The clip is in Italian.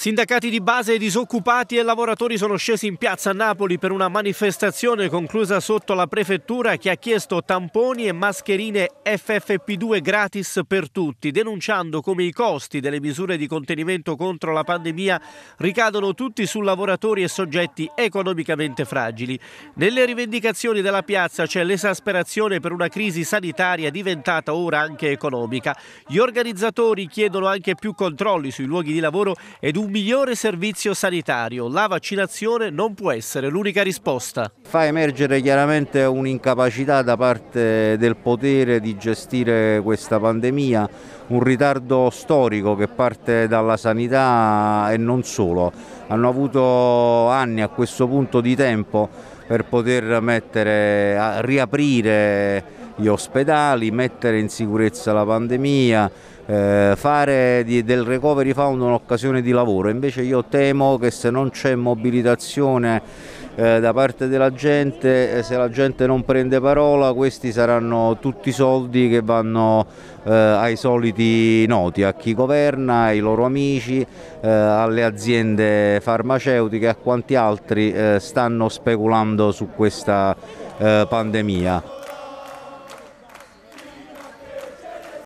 Sindacati di base, disoccupati e lavoratori sono scesi in piazza a Napoli per una manifestazione conclusa sotto la prefettura che ha chiesto tamponi e mascherine FFP2 gratis per tutti, denunciando come i costi delle misure di contenimento contro la pandemia ricadono tutti su lavoratori e soggetti economicamente fragili. Nelle rivendicazioni della piazza c'è l'esasperazione per una crisi sanitaria diventata ora anche economica. Gli organizzatori chiedono anche più controlli sui luoghi di lavoro ed un un migliore servizio sanitario. La vaccinazione non può essere l'unica risposta. Fa emergere chiaramente un'incapacità da parte del potere di gestire questa pandemia, un ritardo storico che parte dalla sanità e non solo. Hanno avuto anni a questo punto di tempo per poter mettere, riaprire gli ospedali, mettere in sicurezza la pandemia, eh, fare di, del recovery fund un'occasione di lavoro. Invece io temo che se non c'è mobilitazione eh, da parte della gente, eh, se la gente non prende parola, questi saranno tutti soldi che vanno eh, ai soliti noti, a chi governa, ai loro amici, eh, alle aziende farmaceutiche, a quanti altri stanno speculando su questa pandemia.